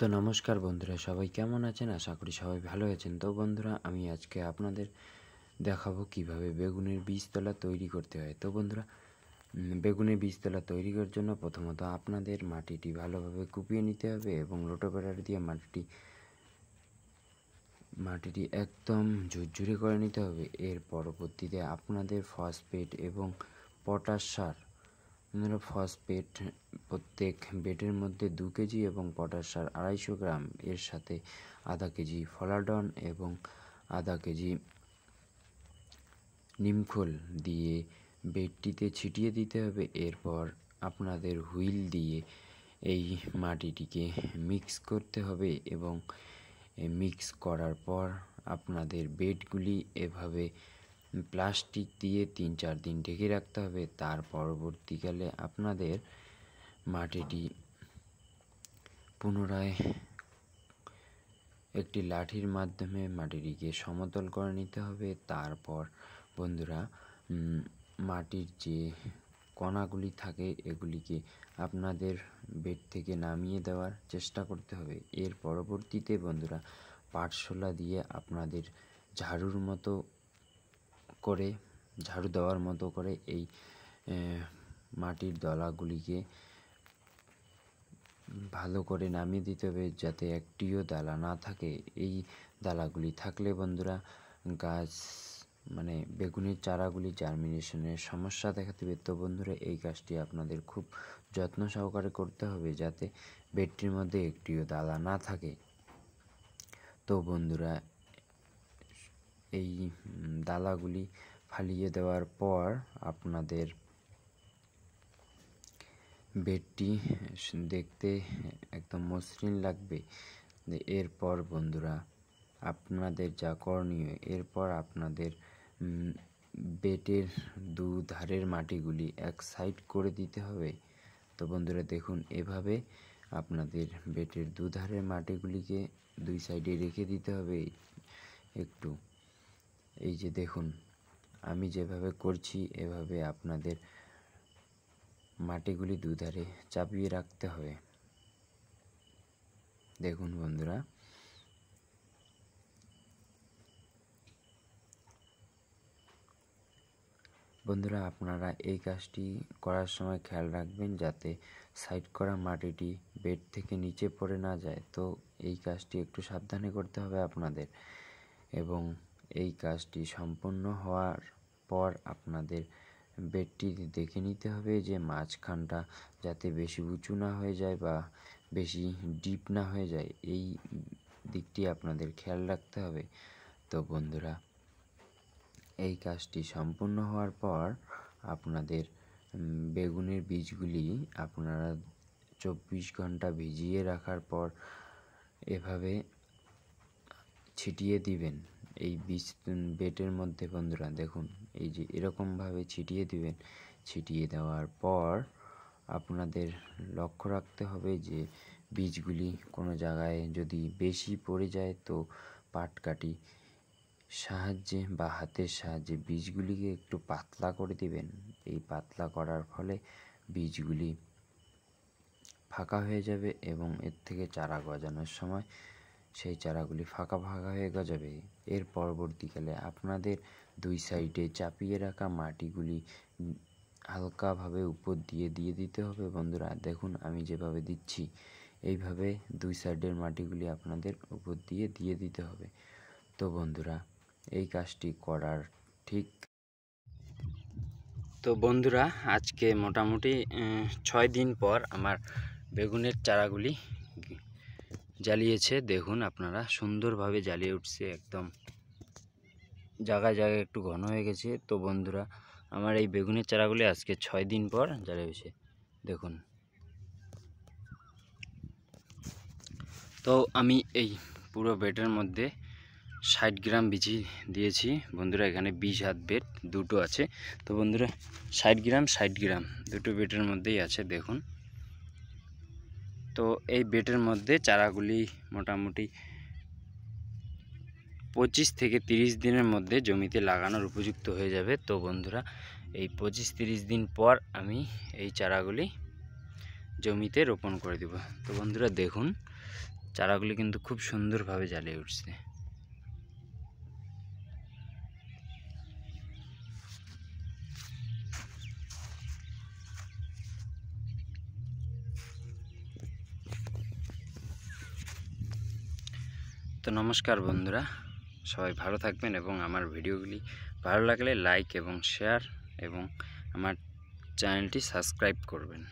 তো নমস্কার বন্ধুরা সবাই কেমন আছেন আশা করি সবাই ভালো আছেন তো বন্ধুরা আমি আজকে আপনাদের দেখাবো কিভাবে বেগুনের বীজতলা তৈরি করতে হয় তো বন্ধুরা বেগুনের বীজতলা তৈরি করার জন্য প্রথমত আপনাদের মাটিটি ভালোভাবে কুপিয়ে নিতে হবে এবং রোটোপেটার দিয়ে মাটিটি মাটিটি একদম ঝুরঝুরে করে নিতে হবে এর পরবর্তীতে আপনাদের ফসফেট এবং পটাশ সার ফসফেট প্রত্যেক বেডের মধ্যে দু কেজি এবং পটাশ সার আড়াইশো গ্রাম এর সাথে আধা কেজি ফলাডন এবং আধা কেজি নিমখোল দিয়ে বেডটিতে ছিটিয়ে দিতে হবে এরপর আপনাদের হুইল দিয়ে এই মাটিটিকে মিক্স করতে হবে এবং মিক্স করার পর আপনাদের বেডগুলি এভাবে প্লাস্টিক দিয়ে তিন চার দিন ঢেকে রাখতে হবে তার পরবর্তীকালে আপনাদের মাটিটি পুনরায় একটি লাঠির মাধ্যমে মাটিটিকে সমতল করে নিতে হবে তারপর বন্ধুরা মাটির যে কণাগুলি থাকে এগুলিকে আপনাদের বেড থেকে নামিয়ে দেওয়ার চেষ্টা করতে হবে এর পরবর্তীতে বন্ধুরা পাটশোলা দিয়ে আপনাদের ঝাড়ুর মতো করে ঝাড়ু দেওয়ার মতো করে এই মাটির দলাগুলিকে ভালো করে নামিয়ে দিতে হবে যাতে একটিও দালা না থাকে এই দালাগুলি থাকলে বন্ধুরা গাছ মানে বেগুনের চারাগুলি জার্মিনেশনের সমস্যা দেখা দেবে তো বন্ধুরা এই গাছটি আপনাদের খুব যত্ন সহকারে করতে হবে যাতে বেডটির মধ্যে একটিও দালা না থাকে তো বন্ধুরা এই দালাগুলি ফালিয়ে দেওয়ার পর আপনাদের বেডটি দেখতে একদম মসৃণ লাগবে এরপর বন্ধুরা আপনাদের যা করণীয় এরপর আপনাদের বেটের দুধারের মাটিগুলি এক সাইড করে দিতে হবে তো বন্ধুরা দেখুন এভাবে আপনাদের বেটের দুধারের মাটিগুলিকে দুই সাইডে রেখে দিতে হবে একটু এই যে দেখুন আমি যেভাবে করছি এভাবে আপনাদের মাটিগুলি দুধারে চাপিয়ে রাখতে হবে দেখুন বন্ধুরা বন্ধুরা আপনারা এই কাজটি করার সময় খেয়াল রাখবেন যাতে সাইড করা মাটিটি বেড থেকে নিচে পড়ে না যায় তো এই কাজটি একটু সাবধানে করতে হবে আপনাদের এবং এই কাজটি সম্পন্ন হওয়ার পর আপনাদের বেডটি দেখে নিতে হবে যে মাঝখানটা যাতে বেশি উঁচু না হয়ে যায় বা বেশি ডিপ না হয়ে যায় এই দিকটি আপনাদের খেয়াল রাখতে হবে তো বন্ধুরা এই কাজটি সম্পূর্ণ হওয়ার পর আপনাদের বেগুনের বীজগুলি আপনারা চব্বিশ ঘন্টা ভিজিয়ে রাখার পর এভাবে ছিটিয়ে দিবেন এই বীজ বেটের মধ্যে বন্ধুরা দেখুন এই যে এরকমভাবে ছিটিয়ে দিবেন ছিটিয়ে দেওয়ার পর আপনাদের লক্ষ্য রাখতে হবে যে বীজগুলি কোনো জায়গায় যদি বেশি পড়ে যায় তো পাটকাটি সাহায্যে বা হাতের সাহায্যে বীজগুলিকে একটু পাতলা করে দিবেন এই পাতলা করার ফলে বীজগুলি ফাঁকা হয়ে যাবে এবং এর থেকে চারা গজানোর সময় সেই চারাগুলি ফাঁকা ফাঁকা হয়ে গজাবে এর পরবর্তীকালে আপনাদের দুই সাইডে চাপিয়ে রাখা মাটিগুলি হালকাভাবে উপর দিয়ে দিয়ে দিতে হবে বন্ধুরা দেখুন আমি যেভাবে দিচ্ছি এইভাবে দুই সাইডের মাটিগুলি আপনাদের উপর দিয়ে দিয়ে দিতে হবে তো বন্ধুরা এই কাজটি করার ঠিক তো বন্ধুরা আজকে মোটামুটি ছয় দিন পর আমার বেগুনের চারাগুলি জ্বালিয়েছে দেখুন আপনারা সুন্দরভাবে জ্বালিয়ে উঠছে একদম জায়গায় জায়গায় একটু ঘন হয়ে গেছে তো বন্ধুরা আমার এই বেগুনের চারাগুলি আজকে ছয় দিন পর জ্বালিয়ে জ্বালিয়েছে দেখুন তো আমি এই পুরো বেডের মধ্যে ষাট গ্রাম বিচি দিয়েছি বন্ধুরা এখানে বিশ হাত বেড দুটো আছে তো বন্ধুরা ষাট গ্রাম ষাট গ্রাম দুটো বেডের মধ্যেই আছে দেখুন তো এই বেটের মধ্যে চারাগুলি মোটামুটি পঁচিশ থেকে ৩০ দিনের মধ্যে জমিতে লাগানোর উপযুক্ত হয়ে যাবে তো বন্ধুরা এই পঁচিশ তিরিশ দিন পর আমি এই চারাগুলি জমিতে রোপণ করে দেব তো বন্ধুরা দেখুন চারাগুলি কিন্তু খুব সুন্দরভাবে জ্বালিয়ে উঠছে তো নমস্কার বন্ধুরা সবাই ভালো থাকবেন এবং আমার ভিডিওগুলি ভালো লাগলে লাইক এবং শেয়ার এবং আমার চ্যানেলটি সাবস্ক্রাইব করবেন